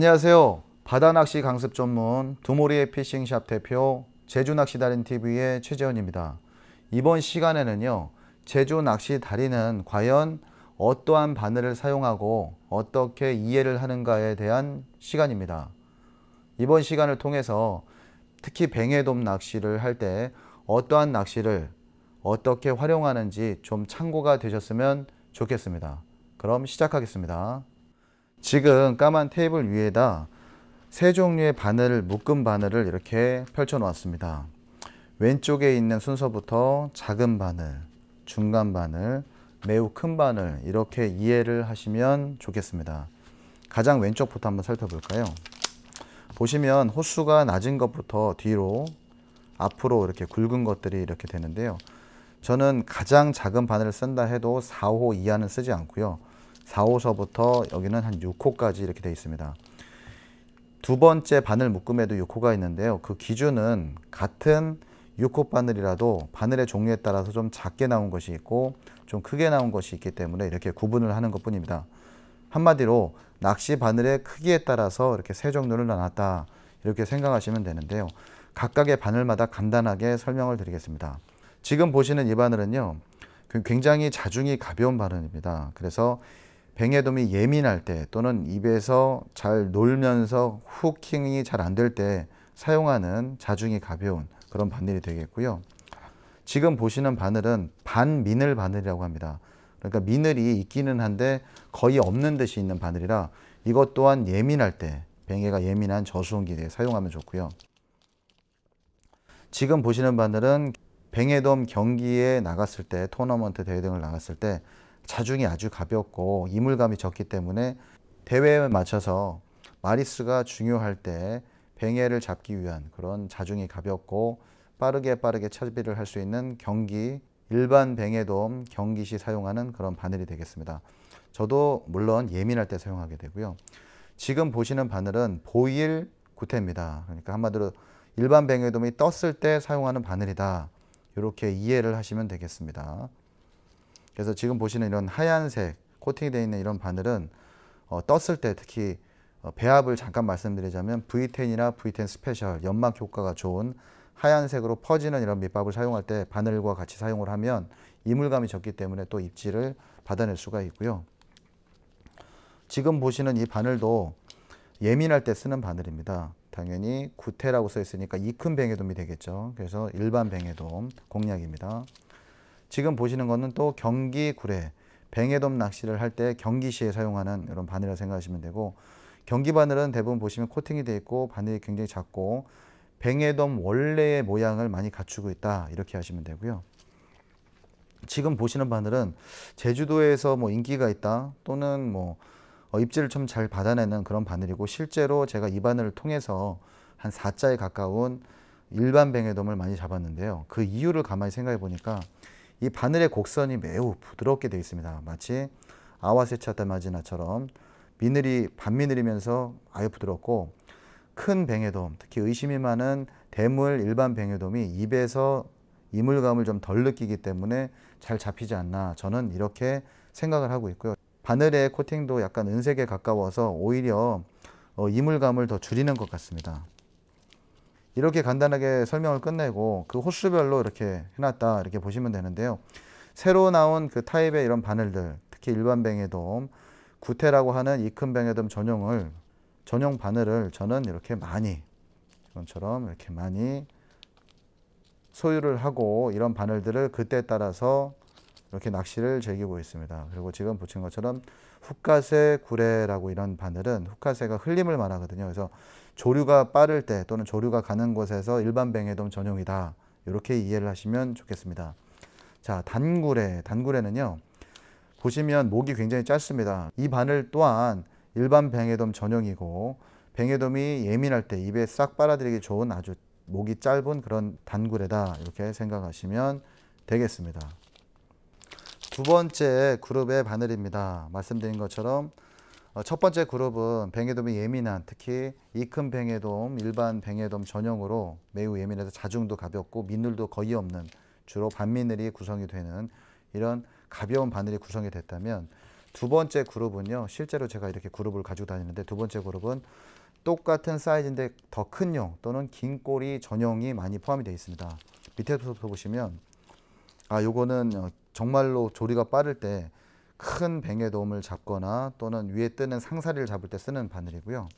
안녕하세요. 바다낚시 강습 전문 두모리의 피싱샵 대표 제주낚시달인TV의 최재원입니다. 이번 시간에는요. 제주낚시달인은 과연 어떠한 바늘을 사용하고 어떻게 이해를 하는가에 대한 시간입니다. 이번 시간을 통해서 특히 뱅에돔 낚시를 할 때 어떠한 낚시를 어떻게 활용하는지 좀 참고가 되셨으면 좋겠습니다. 그럼 시작하겠습니다. 지금 까만 테이블 위에다 세 종류의 바늘을 묶은 바늘을 이렇게 펼쳐 놓았습니다. 왼쪽에 있는 순서부터 작은 바늘, 중간 바늘, 매우 큰 바늘 이렇게 이해를 하시면 좋겠습니다. 가장 왼쪽부터 한번 살펴볼까요? 보시면 호수가 낮은 것부터 뒤로 앞으로 이렇게 굵은 것들이 이렇게 되는데요. 저는 가장 작은 바늘을 쓴다 해도 4호 이하는 쓰지 않고요. 4, 호서부터 여기는 한 6호까지 이렇게 되어 있습니다. 두 번째 바늘 묶음에도 6호가 있는데요. 그 기준은 같은 6호 바늘이라도 바늘의 종류에 따라서 좀 작게 나온 것이 있고 좀 크게 나온 것이 있기 때문에 이렇게 구분을 하는 것 뿐입니다. 한마디로 낚시 바늘의 크기에 따라서 이렇게 세 종류를 나눴다 이렇게 생각하시면 되는데요. 각각의 바늘마다 간단하게 설명을 드리겠습니다. 지금 보시는 이 바늘은요. 굉장히 자중이 가벼운 바늘입니다. 그래서 뱅에돔이 예민할 때 또는 입에서 잘 놀면서 후킹이 잘 안 될 때 사용하는 자중이 가벼운 그런 바늘이 되겠고요. 지금 보시는 바늘은 반미늘 바늘이라고 합니다. 그러니까 미늘이 있기는 한데 거의 없는 듯이 있는 바늘이라 이것 또한 예민할 때 뱅에가 예민한 저수온기에 사용하면 좋고요. 지금 보시는 바늘은 뱅에돔 경기에 나갔을 때 토너먼트 대회 등을 나갔을 때 자중이 아주 가볍고 이물감이 적기 때문에 대회에 맞춰서 마리스가 중요할 때 뱅해를 잡기 위한 그런 자중이 가볍고 빠르게 빠르게 차비를 할 수 있는 경기 일반 뱅에돔 경기 시 사용하는 그런 바늘이 되겠습니다. 저도 물론 예민할 때 사용하게 되고요. 지금 보시는 바늘은 보일 구태입니다. 그러니까 한마디로 일반 뱅에돔이 떴을 때 사용하는 바늘이다. 이렇게 이해를 하시면 되겠습니다. 그래서 지금 보시는 이런 하얀색 코팅이 되어 있는 이런 바늘은 어, 떴을 때 특히 어, 배합을 잠깐 말씀드리자면 V10이나 V10 스페셜 연막 효과가 좋은 하얀색으로 퍼지는 이런 밑밥을 사용할 때 바늘과 같이 사용을 하면 이물감이 적기 때문에 또 입질을 받아낼 수가 있고요. 지금 보시는 이 바늘도 예민할 때 쓰는 바늘입니다. 당연히 구태라고 써 있으니까 이 큰 뱅에돔이 되겠죠. 그래서 일반 뱅에돔 공략입니다. 지금 보시는 것은 또 경기 구례, 뱅에돔 낚시를 할 때 경기시에 사용하는 이런 바늘이라 생각하시면 되고 경기 바늘은 대부분 보시면 코팅이 되어 있고 바늘이 굉장히 작고 뱅에돔 원래의 모양을 많이 갖추고 있다 이렇게 하시면 되고요. 지금 보시는 바늘은 제주도에서 뭐 인기가 있다 또는 뭐 어, 입질을 좀잘 받아내는 그런 바늘이고 실제로 제가 이 바늘을 통해서 한 4자에 가까운 일반 뱅에돔을 많이 잡았는데요. 그 이유를 가만히 생각해 보니까 이 바늘의 곡선이 매우 부드럽게 되어 있습니다. 마치 아와세차다마지나처럼 미늘이 반미늘이면서 아유 부드럽고 큰 뱅에돔, 특히 의심이 많은 대물 일반 뱅에돔이 입에서 이물감을 좀 덜 느끼기 때문에 잘 잡히지 않나 저는 이렇게 생각을 하고 있고요. 바늘의 코팅도 약간 은색에 가까워서 오히려 어, 이물감을 더 줄이는 것 같습니다. 이렇게 간단하게 설명을 끝내고 그 호수별로 이렇게 해놨다 이렇게 보시면 되는데요. 새로 나온 그 타입의 이런 바늘들 특히 일반 뱅에돔 구태라고 하는 이큰 뱅에돔 전용을 전용 바늘을 저는 이렇게 많이 이건처럼 이렇게 많이 소유를 하고 이런 바늘들을 그때에 따라서 이렇게 낚시를 즐기고 있습니다. 그리고 지금 보신 것처럼 후카세 구례라고 이런 바늘은 후카세가 흘림을 말하거든요. 그래서 조류가 빠를 때 또는 조류가 가는 곳에서 일반 뱅에돔 전용이다. 이렇게 이해를 하시면 좋겠습니다. 자, 단구레. 단구레는요. 보시면 목이 굉장히 짧습니다. 이 바늘 또한 일반 뱅에돔 전용이고 뱅에돔이 예민할 때 입에 싹 빨아들이기 좋은 아주 목이 짧은 그런 단구레다 이렇게 생각하시면 되겠습니다. 두 번째 그룹의 바늘입니다. 말씀드린 것처럼 어, 첫 번째 그룹은 뱅에돔이 예민한 특히 이큰 뱅에돔, 일반 뱅에돔 전용으로 매우 예민해서 자중도 가볍고 민물도 거의 없는 주로 반미늘이 구성이 되는 이런 가벼운 바늘이 구성이 됐다면 두 번째 그룹은요. 실제로 제가 이렇게 그룹을 가지고 다니는데 두 번째 그룹은 똑같은 사이즈인데 더 큰 용 또는 긴 꼬리 전용이 많이 포함이 되어 있습니다. 밑에서부터 보시면 아 요거는 어, 정말로 조리가 빠를 때 큰 뱅의 돔을 잡거나 또는 위에 뜨는 상사리를 잡을 때 쓰는 바늘이고요.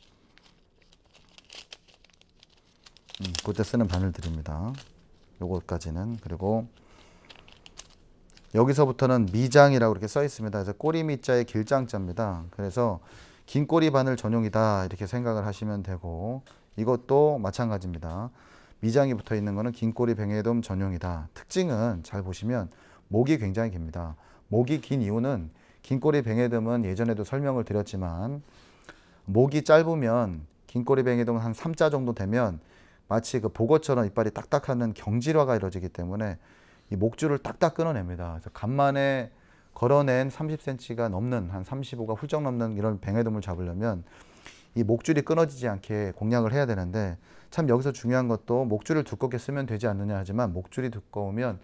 음, 그때 쓰는 바늘들입니다. 요것까지는 그리고 여기서부터는 미장이라고 이렇게 써 있습니다. 그래서 꼬리미자의 길장자입니다. 그래서 긴 꼬리 바늘 전용이다 이렇게 생각을 하시면 되고 이것도 마찬가지입니다. 미장이 붙어 있는 것은 긴 꼬리 뱅에돔 전용이다. 특징은 잘 보시면 목이 굉장히 깁니다. 목이 긴 이유는 긴꼬리 뱅에듬은 예전에도 설명을 드렸지만 목이 짧으면 긴꼬리 뱅에듬은 한 3자 정도 되면 마치 그 보거처럼 이빨이 딱딱하는 경질화가 이루어지기 때문에 이 목줄을 딱딱 끊어냅니다. 그래서 간만에 걸어낸 30cm가 넘는 한 35가 훌쩍 넘는 이런 뱅에돔을 잡으려면 이 목줄이 끊어지지 않게 공략을 해야 되는데 참 여기서 중요한 것도 목줄을 두껍게 쓰면 되지 않느냐 하지만 목줄이 두꺼우면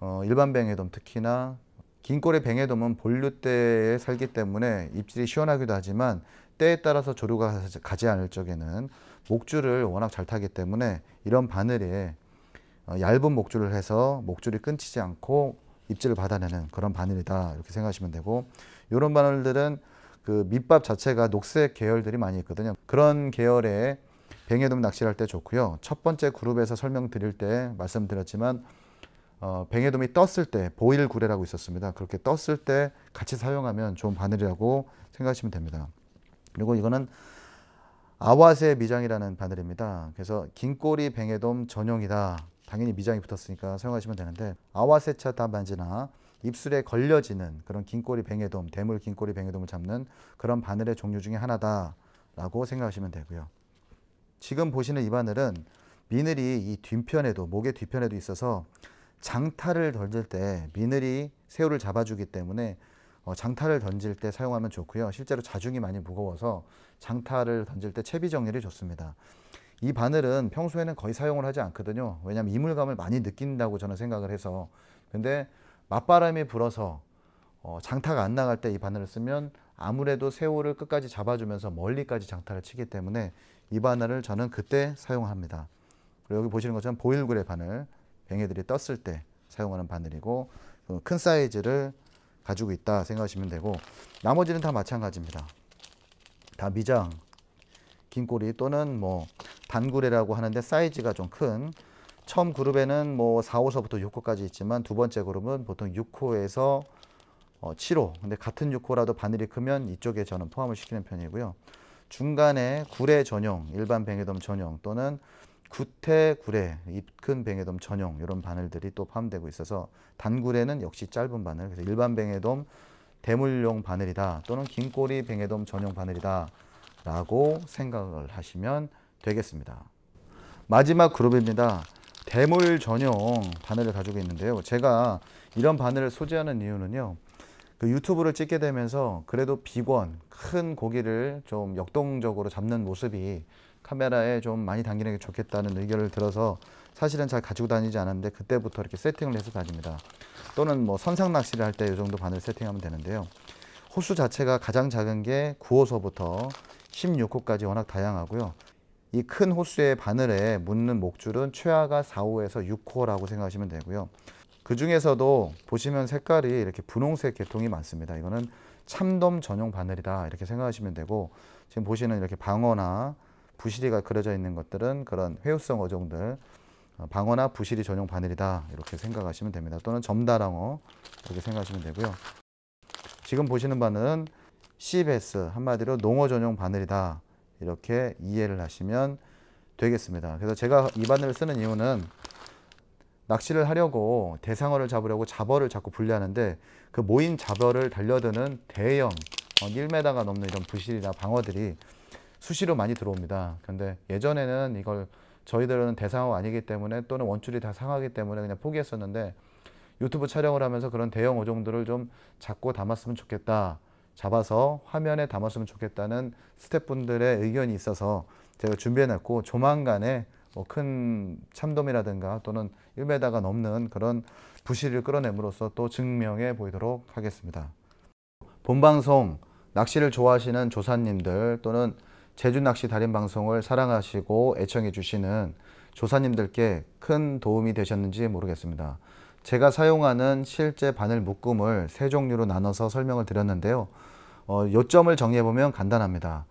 어, 일반 뱅에돔 특히나 긴 꼬리 뱅에돔은 본류대에 살기 때문에 입질이 시원하기도 하지만 때에 따라서 조류가 가지 않을 적에는 목줄을 워낙 잘 타기 때문에 이런 바늘에 어, 얇은 목줄을 해서 목줄이 끊치지 않고 입질을 받아내는 그런 바늘이다 이렇게 생각하시면 되고 이런 바늘들은 그 밑밥 자체가 녹색 계열들이 많이 있거든요 그런 계열에 뱅에돔 낚시를 할 때 좋고요 첫 번째 그룹에서 설명드릴 때 말씀드렸지만 어, 뱅에돔이 떴을 때 보일 구레라고 있었습니다. 그렇게 떴을 때 같이 사용하면 좋은 바늘이라고 생각하시면 됩니다. 그리고 이거는 아와세 미장이라는 바늘입니다. 그래서 긴 꼬리 뱅에돔 전용이다. 당연히 미장이 붙었으니까 사용하시면 되는데 아와세차 다반지나 입술에 걸려지는 그런 긴 꼬리 뱅에돔, 대물 긴 꼬리 뱅에돔을 잡는 그런 바늘의 종류 중에 하나다라고 생각하시면 되고요. 지금 보시는 이 바늘은 미늘이 이 뒷편에도 목의 뒷편에도 있어서 장타를 던질 때 미늘이 새우를 잡아주기 때문에 어, 장타를 던질 때 사용하면 좋고요. 실제로 자중이 많이 무거워서 장타를 던질 때 채비 정리를 좋습니다. 이 바늘은 평소에는 거의 사용을 하지 않거든요. 왜냐하면 이물감을 많이 느낀다고 저는 생각을 해서 근데 맞바람이 불어서 어, 장타가 안 나갈 때 이 바늘을 쓰면 아무래도 새우를 끝까지 잡아주면서 멀리까지 장타를 치기 때문에 이 바늘을 저는 그때 사용합니다. 그리고 여기 보시는 것처럼 보일그레 바늘 병해들이 떴을 때 사용하는 바늘이고 그 큰 사이즈를 가지고 있다 생각하시면 되고 나머지는 다 마찬가지입니다. 다 미장, 긴 꼬리 또는 뭐 반구레라고 하는데 사이즈가 좀 큰 처음 그룹에는 뭐 4, 호서부터 6호까지 있지만 두 번째 그룹은 보통 6호에서 어, 7호 근데 같은 6호라도 바늘이 크면 이쪽에 저는 포함을 시키는 편이고요. 중간에 구례 전용, 일반 뱅에돔 전용 또는 구태, 구례, 입큰 뱅에돔 전용 이런 바늘들이 또 포함되고 있어서 단구례는 역시 짧은 바늘, 그래서 일반 뱅에돔 대물용 바늘이다 또는 긴 꼬리 뱅에돔 전용 바늘이다 라고 생각을 하시면 되겠습니다. 마지막 그룹입니다. 대물 전용 바늘을 가지고 있는데요. 제가 이런 바늘을 소지하는 이유는요. 그 유튜브를 찍게 되면서 그래도 비권, 큰 고기를 좀 역동적으로 잡는 모습이 카메라에 좀 많이 당기는 게 좋겠다는 의견을 들어서 사실은 잘 가지고 다니지 않았는데 그때부터 이렇게 세팅을 해서 다닙니다. 또는 뭐 선상 낚시를 할 때 이 정도 바늘 세팅하면 되는데요. 호수 자체가 가장 작은 게 9호서부터 16호까지 워낙 다양하고요. 이 큰 호수의 바늘에 묻는 목줄은 최하가 4호에서 6호라고 생각하시면 되고요. 그 중에서도 보시면 색깔이 이렇게 분홍색 계통이 많습니다. 이거는 참돔 전용 바늘이다 이렇게 생각하시면 되고 지금 보시는 이렇게 방어나 부실이가 그려져 있는 것들은 그런 회유성 어종들 어, 방어나 부실이 전용 바늘이다 이렇게 생각하시면 됩니다. 또는 점다랑어 이렇게 생각하시면 되고요. 지금 보시는 바는 CBS 한마디로 농어 전용 바늘이다 이렇게 이해를 하시면 되겠습니다. 그래서 제가 이 바늘을 쓰는 이유는 낚시를 하려고 대상어를 잡으려고 잡어를 자꾸 분리하는데 그 모인 잡어를 달려드는 대형 1m가 어, 넘는 이런 부실이나 방어들이 수시로 많이 들어옵니다. 근데 예전에는 이걸 저희들은 대상어 아니기 때문에 또는 원줄이 다 상하기 때문에 그냥 포기했었는데 유튜브 촬영을 하면서 그런 대형 어종들을 좀 잡고 담았으면 좋겠다. 잡아서 화면에 담았으면 좋겠다는 스태프분들의 의견이 있어서 제가 준비해놨고 조만간에 뭐큰 참돔이라든가 또는 1m가 넘는 그런 부실을 끌어냄으로써 또 증명해 보이도록 하겠습니다. 본방송 낚시를 좋아하시는 조사님들 또는 제주 낚시 달인 방송을 사랑하시고 애청해 주시는 조사님들께 큰 도움이 되셨는지 모르겠습니다. 제가 사용하는 실제 바늘 묶음을 세 종류로 나눠서 설명을 드렸는데요. 어, 요점을 정리해보면 간단합니다.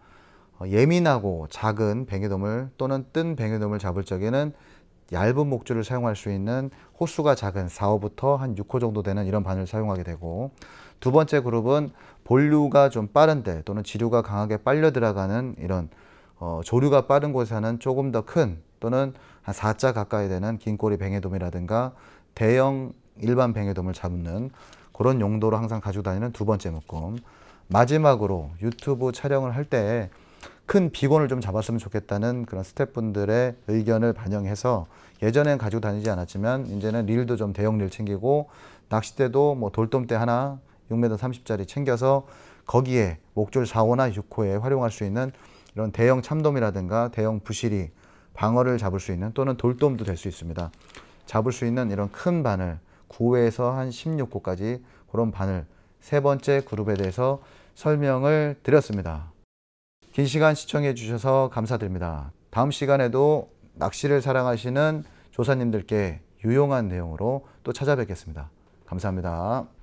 어, 예민하고 작은 뱅이돔을 또는 뜬 뱅이돔을 잡을 적에는 얇은 목줄을 사용할 수 있는 호수가 작은 4호부터 한 6호 정도 되는 이런 바늘 사용하게 되고 두 번째 그룹은 본류가 좀 빠른데 또는 지류가 강하게 빨려 들어가는 이런 어, 조류가 빠른 곳에 는 조금 더 큰 또는 한 4자 가까이 되는 긴 꼬리 뱅에돔이라든가 대형 일반 뱅에돔을 잡는 그런 용도로 항상 가지고 다니는 두 번째 묶음 마지막으로 유튜브 촬영을 할때 큰 비곤을 좀 잡았으면 좋겠다는 그런 스태프분들의 의견을 반영해서 예전엔 가지고 다니지 않았지만 이제는 릴도 좀 대형 릴 챙기고 낚싯대도 뭐 돌돔대 하나 6m 30짜리 챙겨서 거기에 목줄 4호나 6호에 활용할 수 있는 이런 대형 참돔이라든가 대형 부실이 방어를 잡을 수 있는 또는 돌돔도 될 수 있습니다. 잡을 수 있는 이런 큰 바늘 9회에서 한 16호까지 그런 바늘 세 번째 그룹에 대해서 설명을 드렸습니다. 긴 시간 시청해 주셔서 감사드립니다. 다음 시간에도 낚시를 사랑하시는 조사님들께 유용한 내용으로 또 찾아뵙겠습니다. 감사합니다.